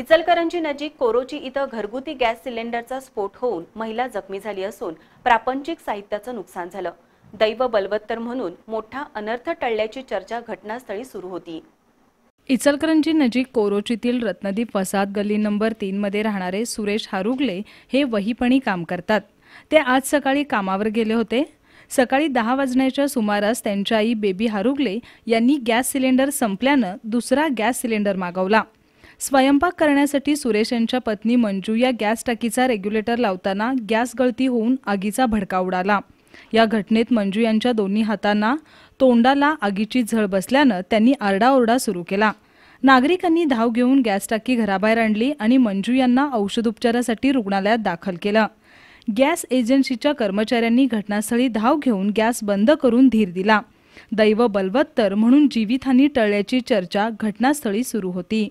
इचलकरंजी नजीक कोरोची इथं घरगुती गॅस सिलेंडरचा स्फोट होऊन महिला जखमी झाली असून प्रापंचिक साहित्याचं नुकसान झालं दैव बलवत्तर म्हणून मोठा अनर्थ टळल्याची चर्चा घटनास्थळी सुरू होती इचलकरंजी नजीक कोरोचीतील रत्नदीप वसाद गल्ली नंबर मध्ये राहणारे सुरेश हारुगले हे वहीपणी काम करतात ते आज सकाळी कामावर गेले होते सकाळी दहा वाजण्याच्या सुमारास त्यांच्या आई बेबी हारुगले यांनी गॅस सिलेंडर संपल्यानं दुसरा गॅस सिलेंडर मागवला स्वयंपाक करण्यासाठी सुरेश यांच्या पत्नी मंजू या गॅस टाकीचा रेग्युलेटर लावताना गॅस गळती होऊन आगीचा भडका उडाला या घटनेत मंजू यांच्या दोन्ही हातांना तोंडाला आगीची झळ बसल्यानं त्यांनी आरडाओरडा सुरू केला नागरिकांनी धाव घेऊन गॅस टाकी घराबाहेर आणली आणि मंजू यांना औषधोपचारासाठी रुग्णालयात दाखल केलं गॅस एजन्सीच्या कर्मचाऱ्यांनी घटनास्थळी धाव घेऊन गॅस बंद करून धीर दिला दैव बलवत्तर म्हणून जीवितहानी टळल्याची चर्चा घटनास्थळी सुरू होती